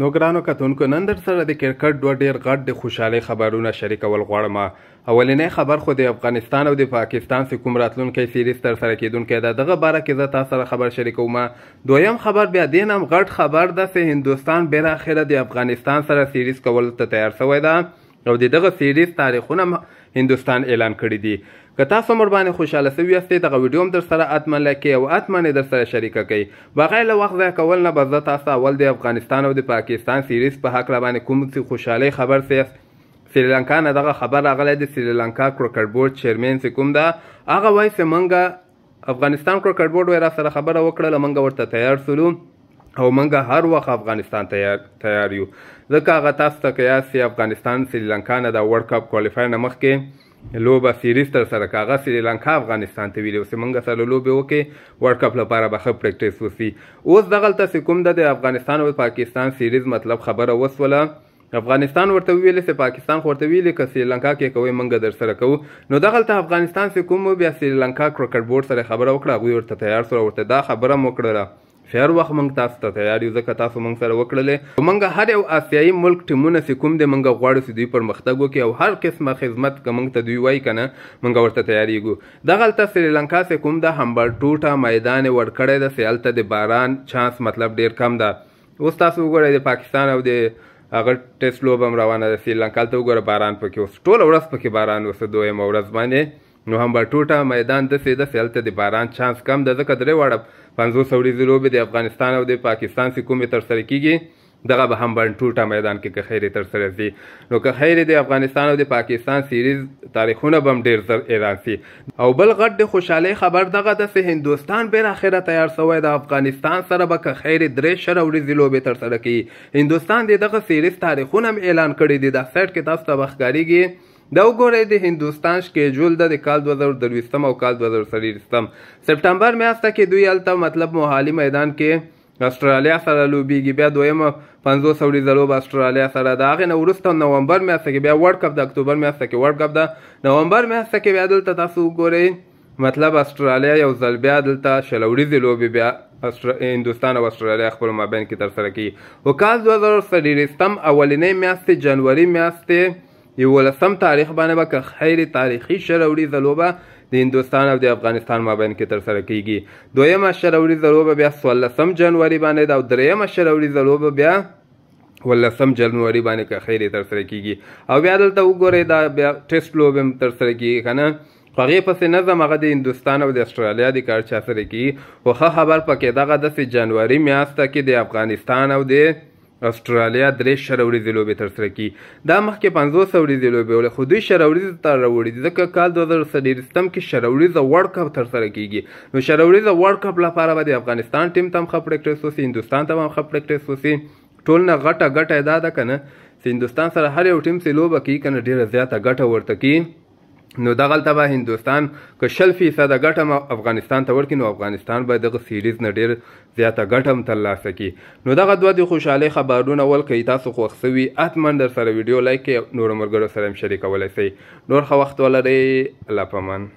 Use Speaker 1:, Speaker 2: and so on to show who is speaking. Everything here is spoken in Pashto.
Speaker 1: نو ګرانو کتونکو نن در سره د کرکټ دوه ډیر غټ د خوشحالي خبرونه شریکول غواړم اولنۍ خبر خو د افغانستان او د پاکستان څخه کوم راتلونکي سیریز تر سره کیدونکې ده دغه باره کې زه تاسو سره خبر شریکوم دویم خبر بیا دین هم غټ خبر ده چې هندستان بل اخره د افغانستان سره سیریز کول ته تیار شوی ده او د دغه سیریز تاریخونه هندستان اعلان کړی دی که تاسو مر باندې خوشاله سوي یاستئ دغه ویډیو هم در سره اتمن لکې او اتمن یې در سره شریکه کړئ بغیر له وخت ضایع کول نه به زه تاسو اول د افغانستان او د پاکستان سیریز په هکله باندې کوم څه خوشحالۍ خبر سیاست سریلانکا نه دغه خبر راغلی د سریلانکا کرکټ بورډ چیرمین چې کوم ده هغه وایي چې افغانستان کرکټ بورډ وای را سره خبره وکړه لمنګه ورته تیار سولو او منګه هر وخت افغانستان تیار تیار یو ځکه هغه تاسو ته قیاس افغانستان سریلانکا نه د ورلد کپ کوالیفایر نه مخکې لوبه سیریز تر سره کاغه سریلانکا افغانستان ته ویلې اوس موږ سره لوبه وکې ورلد کپ لپاره به ښه پریکټیس وسی اوس دغلته چې کوم د افغانستان او پاکستان سیریز مطلب خبره وسوله افغانستان ورته ویل چې پاکستان ورته ویل چې سریلانکا کې کوي منګه در سره کوو نو دغلته افغانستان څخه کوم بیا سریلانکا کرکټ بورډ سره خبره وکړه غوړ ته تیار سره ورته دا خبره مو کړه خیر وخت موږ تاسو ته تیار یو ځکه تاسو موږ سره وکړلې موږ هر یو آسیایي ملک ټیمونه چې کوم دی موږ غواړو چې دوی پرمختګ وکړي او هر قسمه خدمت که موږ ته دوی وایي که نه موږ ورته تیاریږو دغلته سریلانکا چې کوم ده همبرټوټه میدان یې ورکړی ده چې هلته د باران چانس مطلب ډیر کم ده اوس تاسو وګورئ د پاکستان او د هغه ټیسلوب هم روانه ده سریلانکا هلته وګوره باران پکې اوس ټوله ورځ پکې باران اوسه دویمه ورځ باندې نو هم ټوټه میدان دسې دسې هلته د باران چانس کم ده ځکه درې واړه پنځوس اوریزې لوبې د افغانستان او د پاکستان سې کومې ترسره کیږي دغه به هم بنټوټه میدان کې که خیرې ترسره ځي نو که خیرې د افغانستان او د پاکستان سیریز تاریخونه به هم ډېر زر اعلان سي او بل غټ د خوشحالۍ خبر دغه ده چې هندوستان بالاخره تیار سوی د افغانستان سره به که خیرې درې شره ورځې لوبې ترسره کوي هندوستان د دغه سیریز تاریخونه هم اعلان کړي دي دا سایټ کې تاسو ته به ښکارېږي دا وګورئ د هندوستان شکیجول د کال 2023 او کال 2023 سپټمبر میاشته کې دوی الته مطلب موحالي میدان کې استرالیا سره لوبیږي بیا دویمه 500 وړي زلوب استرالیا سره دا غن ورسته نومبر میاشته کې بیا ورلد کپ د اکتوبر میاشته کې ورلد کپ د نومبر میاشته کې بیا دلته تاسو وګورئ مطلب استرالیا یو ځل بیا دلته شلوړیزې لوبې بیا استر... هندوستان او استرالیا خپل مابین کې ترسره کوي او کال 2023 اولنۍ میاشتې جنوري میاشتې یولسم تاریخ باندې به که خیر تاریخي شروری زلوبه د هندستان او د افغانستان مابین کې تر سره کیږي دویمه شروری زلوبه بیا 13 جنوري باندې او دریمه شروری زلوبه بیا ولسم جنوري باندې که خیر تر سره کیږي او بیا دلته وګورئ دا بیا ټیسټ لوب هم تر سره کیږي کنه هغې پسې نظم هغه د هندوستان او د استرالیا د کارچا سره کیږي خو ښه خبر پکې دغه داسې جنوري میاشته کې د افغانستان او د استرالیا درې شر ورځې لوبې ترسره کی دا مخکې 500 ورځې لوبې ولې خو دوی شر ورځې ته راوړي ځکه کال 2013 کې شر ورځې ورلد کپ ترسره کیږي نو شر ورځې ورلد کپ لپاره به د افغانستان ټیم تم خپ پریکټس وسی هندستان تم خپ پریکټس وسی ټول نه غټه غټه ادا ده کنه هندستان سره هر یو ټیم سه لوبه کوي کنه ډیره زیاته غټه ورته کوي نو دغلته به هندوستان که شل فیصده ګټه م افغانستان ته ورکړي نو افغانستان به دغه سیریز نه ډېر زیاته ګټه هم ترلاسه کړي نو دغه دوه د خوشحالۍ خبرونه ول که تاسو خوښ سوي حتما در سره ویډیو لایک کړئ نورو ملګرو سره هم شریکولی سئ نور ښه وخت ولرئ الله پامان